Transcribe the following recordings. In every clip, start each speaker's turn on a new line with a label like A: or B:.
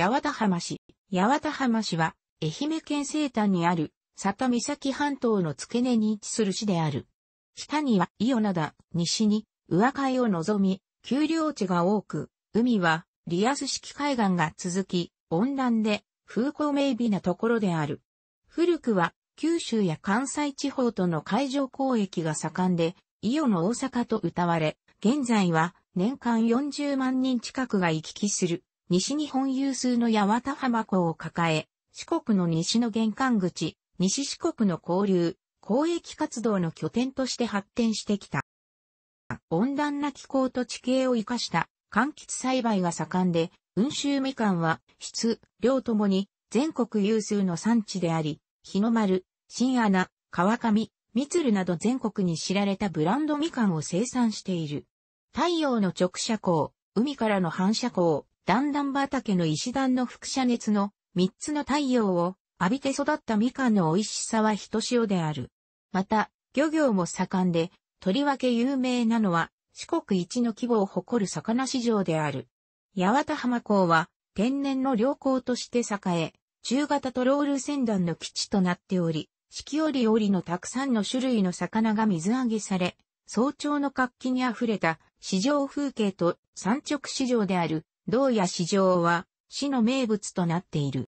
A: 八幡浜市。八幡浜市は、愛媛県西端にある、佐岬半島の付け根に位置する市である。北には、伊予灘、西に、上海を望み、丘陵地が多く、海は、リアス式海岸が続き、温暖で、風光明媚なところである。古くは、九州や関西地方との海上交易が盛んで、伊予の大阪と謳われ、現在は、年間40万人近くが行き来する。西日本有数の八幡浜港を抱え、四国の西の玄関口、西四国の交流、交易活動の拠点として発展してきた。温暖な気候と地形を生かした柑橘栽培が盛んで、温州みかんは質、量ともに全国有数の産地であり、日の丸、新穴、川上、三鶴など全国に知られたブランドみかんを生産している。太陽の直射光、海からの反射光、段々畑の石段の輻射熱の三つの太陽を浴びて育ったみかんの美味しさはひとしおである。また、漁業も盛んで、とりわけ有名なのは、四国一の規模を誇る魚市場である。八幡浜港は、天然の良港として栄え、中型トロール船団の基地となっており、四季折々のたくさんの種類の魚が水揚げされ、早朝の活気に溢れた市場風景と産直市場である道や市場は市の名物となっている。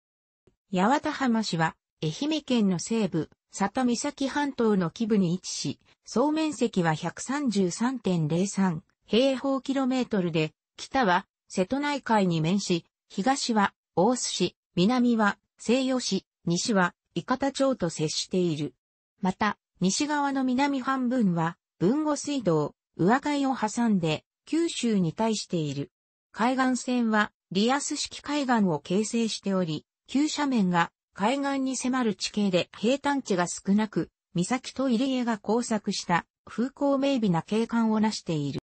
A: 八幡浜市は愛媛県の西部、佐岬半島の基部に位置し、総面積は133.03平方キロメートルで、北は瀬戸内海に面し、東は大須市、南は西予市、西は伊方町と接している。また、西側の南半分は、豊後水道、上海を挟んで、九州に対している。海岸線はリアス式海岸を形成しており、急斜面が海岸に迫る地形で平坦地が少なく、岬と入り江が交錯した風光明媚な景観を成している。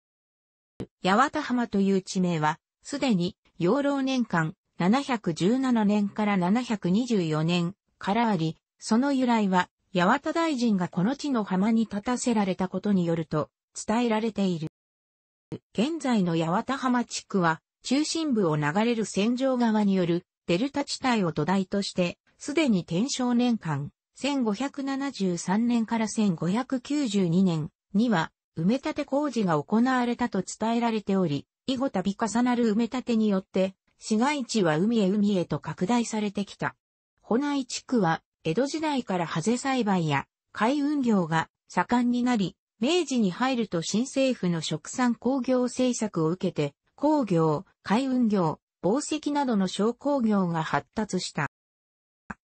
A: 八幡浜という地名は、すでに養老年間717年から724年からあり、その由来は八幡大臣がこの地の浜に立たせられたことによると伝えられている。現在の八幡浜地区は、中心部を流れる戦場側によるデルタ地帯を土台として、すでに天正年間、1573年から1592年には埋め立て工事が行われたと伝えられており、以後度重なる埋め立てによって、市街地は海へ海へと拡大されてきた。保内地区は、江戸時代からハゼ栽培や海運業が盛んになり、明治に入ると新政府の食産工業政策を受けて、工業、海運業、宝石などの商工業が発達した。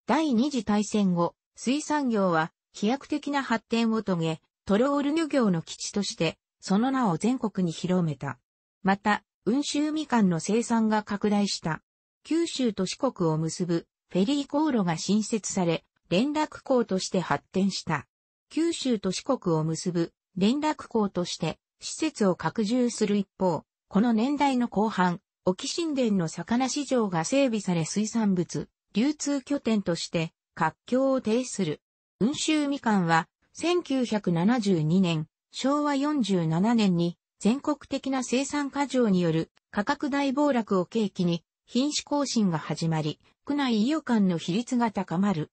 A: 第二次大戦後、水産業は飛躍的な発展を遂げ、トロール漁業の基地として、その名を全国に広めた。また、温州みかんの生産が拡大した。九州と四国を結ぶフェリー航路が新設され、連絡港として発展した。九州と四国を結ぶ連絡校として施設を拡充する一方、この年代の後半、沖新田の魚市場が整備され水産物、流通拠点として活況を呈する。温州みかんは1972年、昭和47年に全国的な生産過剰による価格大暴落を契機に品種更新が始まり、区内医療館の比率が高まる。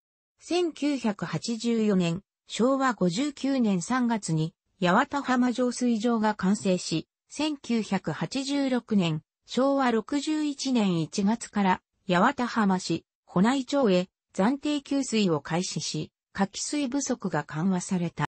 A: 1984年、昭和59年3月に八幡浜浄水場が完成し、1986年、昭和61年1月から八幡浜市、保内町へ暫定給水を開始し、夏季水不足が緩和された。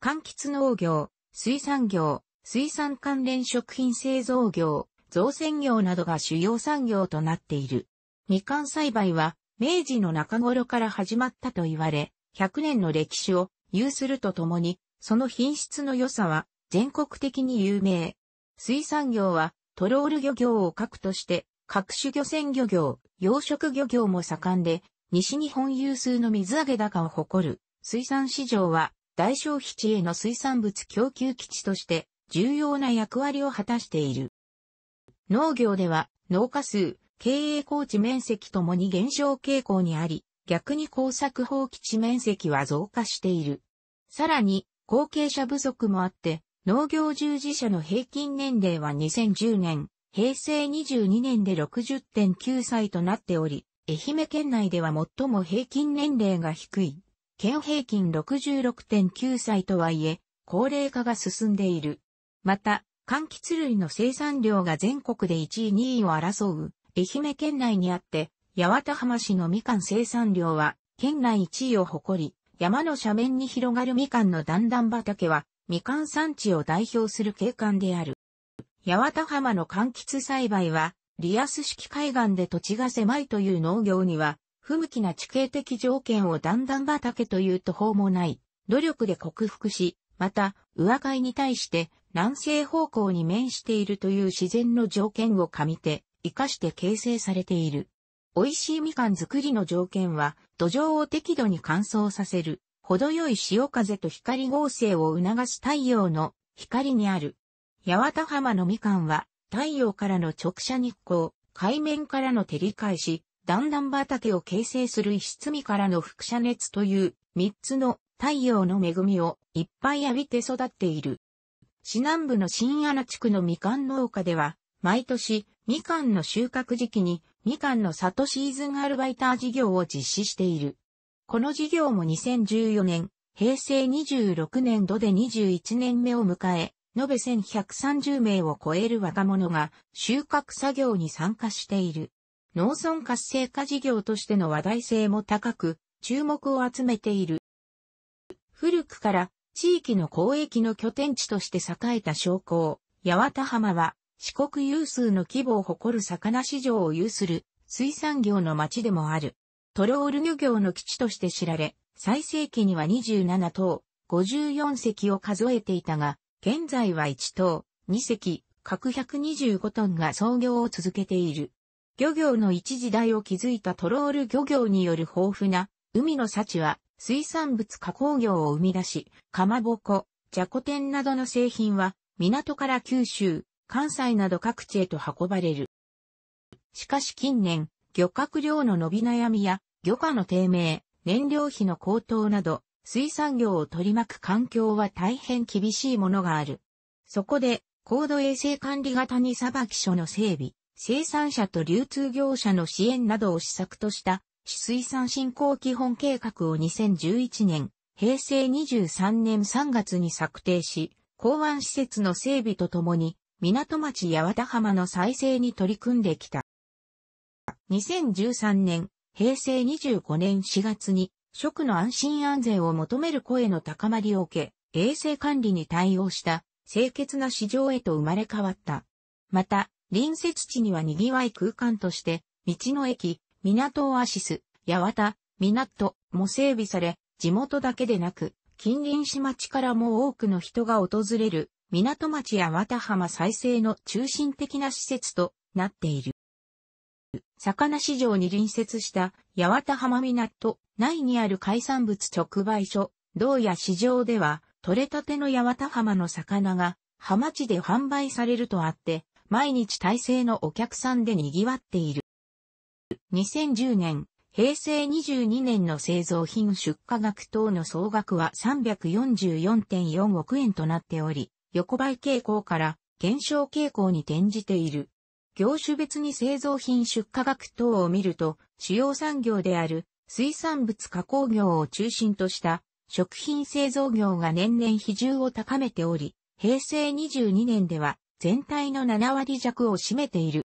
A: 柑橘農業、水産業、水産関連食品製造業、造船業などが主要産業となっている。みかん栽培は明治の中頃から始まったと言われ、100年の歴史を有するとともにその品質の良さは全国的に有名。水産業はトロール漁業を核として各種漁船漁業、養殖漁業も盛んで、西日本有数の水揚げ高を誇る水産市場は大消費地への水産物供給基地として重要な役割を果たしている。農業では農家数、経営高地面積ともに減少傾向にあり、逆に耕作放棄地面積は増加している。さらに、後継者不足もあって、農業従事者の平均年齢は2010年、平成22年で60.9歳となっており、愛媛県内では最も平均年齢が低い。県平均66.9歳とはいえ、高齢化が進んでいる。また、柑橘類の生産量が全国で1位2位を争う、愛媛県内にあって、八幡浜市のみかん生産量は、県内1位を誇り、山の斜面に広がるみかんの段々畑は、みかん産地を代表する景観である。八幡浜の柑橘栽培は、リアス式海岸で土地が狭いという農業には、不向きな地形的条件を段々畑という途方もない、努力で克服し、また、上海に対して南西方向に面しているという自然の条件を噛みて、生かして形成されている。美味しいみかん作りの条件は、土壌を適度に乾燥させる、程よい潮風と光合成を促す太陽の光にある。八幡浜のみかんは、太陽からの直射日光、海面からの照り返し、段々畑を形成する石積みからの輻射熱という三つの太陽の恵みをいっぱい浴びて育っている。市南部の新穴地区のみかん農家では、毎年、みかんの収穫時期に、みかんの里シーズンアルバイター事業を実施している。この事業も2014年、平成26年度で21年目を迎え、延べ1130名を超える若者が収穫作業に参加している。農村活性化事業としての話題性も高く、注目を集めている。古くから地域の交易の拠点地として栄えた商工、八幡浜は四国有数の規模を誇る魚市場を有する水産業の町でもある。トロール漁業の基地として知られ、最盛期には27棟、54隻を数えていたが、現在は1棟、2隻、各125トンが操業を続けている。漁業の一時代を築いたトロール漁業による豊富な海の幸は水産物加工業を生み出し、かまぼこ、じゃこ天などの製品は港から九州、関西など各地へと運ばれる。しかし近年、漁獲量の伸び悩みや、漁価の低迷、燃料費の高騰など、水産業を取り巻く環境は大変厳しいものがある。そこで、高度衛生管理型に裁き所の整備、生産者と流通業者の支援などを施策とした、水産振興基本計画を2011年、平成23年3月に策定し、港湾施設の整備とともに、港町八幡浜の再生に取り組んできた。2013年、平成25年4月に、食の安心安全を求める声の高まりを受け、衛生管理に対応した清潔な市場へと生まれ変わった。また、隣接地には賑わい空間として、道の駅、港オアシス、八幡、港も整備され、地元だけでなく、近隣市町からも多くの人が訪れる港町や綿浜再生の中心的な施設となっている。魚市場に隣接した八幡浜港内にある海産物直売所、銅や市場では、取れたての八幡浜の魚が、浜地で販売されるとあって、毎日大勢のお客さんで賑わっている。2010年、平成22年の製造品出荷額等の総額は344.4億円となっており、横ばい傾向から減少傾向に転じている。業種別に製造品出荷額等を見ると、主要産業である水産物加工業を中心とした食品製造業が年々比重を高めており、平成22年では全体の7割弱を占めている。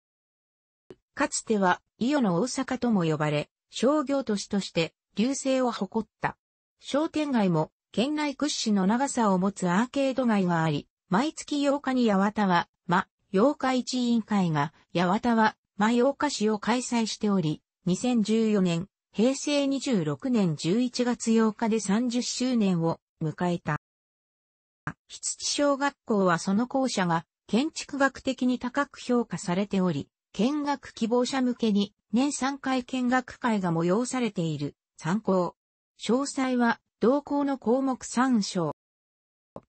A: かつては、伊予の大阪とも呼ばれ、商業都市として、流星を誇った。商店街も、県内屈指の長さを持つアーケード街があり、毎月8日に八幡は、ま、8日一委員会が、八幡は、ま、8日市を開催しており、2014年、平成26年11月8日で30周年を迎えた。筆地小学校はその校舎が建築学的に高く評価されており、見学希望者向けに年3回見学会が催されている。参考。詳細は同校の項目参照。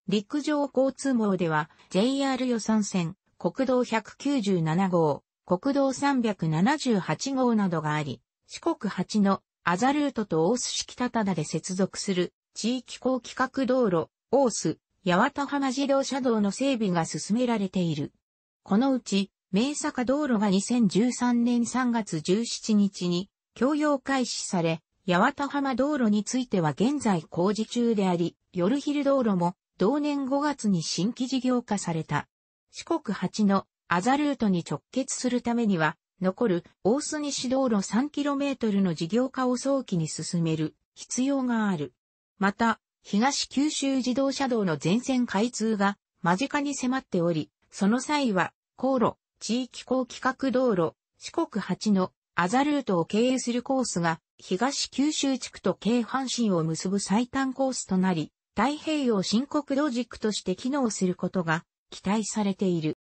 A: 陸上交通網では JR 予算線、国道197号、国道378号などがあり、四国八のアザルートと大須式ただで接続する地域高規格道路、大須、八幡浜自動車道の整備が進められている。このうち、名坂道路が2013年3月17日に供用開始され、八幡浜道路については現在工事中であり、夜昼道路も同年5月に新規事業化された。四国八のアザルートに直結するためには、残る大須西道路 3km の事業化を早期に進める必要がある。また、東九州自動車道の全線開通が間近に迫っており、その際は、航路、地域高規格道路、四国八のアザルートを経営するコースが、東九州地区と京阪神を結ぶ最短コースとなり、太平洋深刻ロジックとして機能することが期待されている。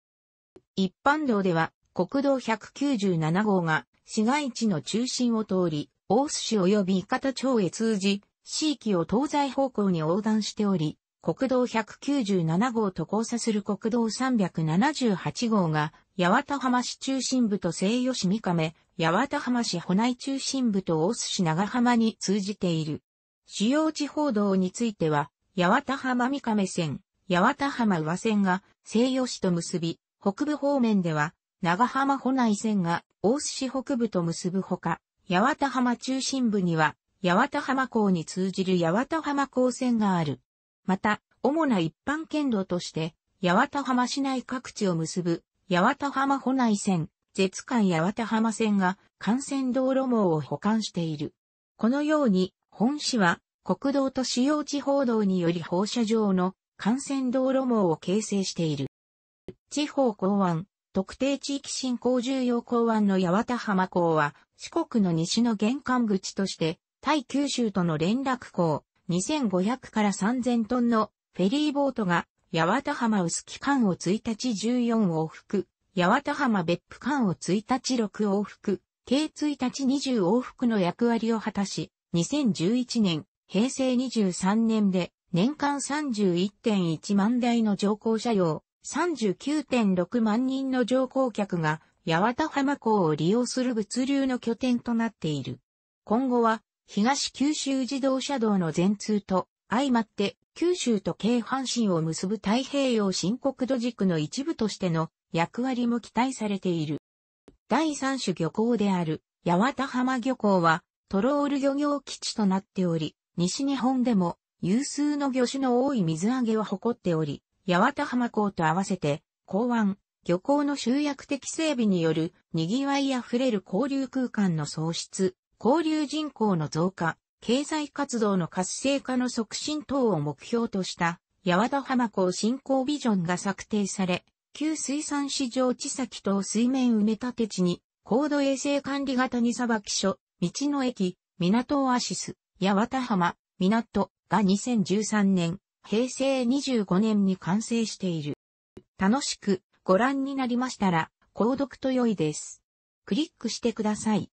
A: 一般道では国道197号が市街地の中心を通り、大須市及び伊方町へ通じ、市域を東西方向に横断しており、国道197号と交差する国道378号が、八幡浜市中心部と西予市三亀、八幡浜市保内中心部と大須市長浜に通じている。主要地方道については、八幡浜三亀線、八幡浜上線が西予市と結び、北部方面では長浜保内線が大須市北部と結ぶほか、八幡浜中心部には八幡浜港に通じる八幡浜港線がある。また、主な一般県道として、八幡浜市内各地を結ぶ八幡浜保内線、絶海八幡浜線が幹線道路網を保管している。このように、本市は国道と主要地方道により放射状の幹線道路網を形成している。地方港湾、特定地域振興重要港湾の八幡浜港は四国の西の玄関口として対九州との連絡港2500から3000トンのフェリーボートが八幡浜薄木間を1日14往復、八幡浜別府間を1日6往復、計1日20往復の役割を果たし、2011年平成23年で年間31.1万台の乗降車用、39.6万人の乗降客が八幡浜港を利用する物流の拠点となっている。今後は東九州自動車道の全通と相まって九州と京阪神を結ぶ太平洋新国土軸の一部としての役割も期待されている。第三種漁港である八幡浜漁港はトロール漁業基地となっており、西日本でも有数の魚種の多い水揚げを誇っており、八幡浜港と合わせて、港湾、漁港の集約的整備による賑わい溢れる交流空間の創出、交流人口の増加、経済活動の活性化の促進等を目標とした八幡浜港振興ビジョンが策定され、旧水産市場地先等水面埋め立て地に、高度衛生管理型に裁き所、道の駅、港オアシス、八幡浜、港が2013年、平成25年に完成している。楽しくご覧になりましたら、購読と良いです。クリックしてください。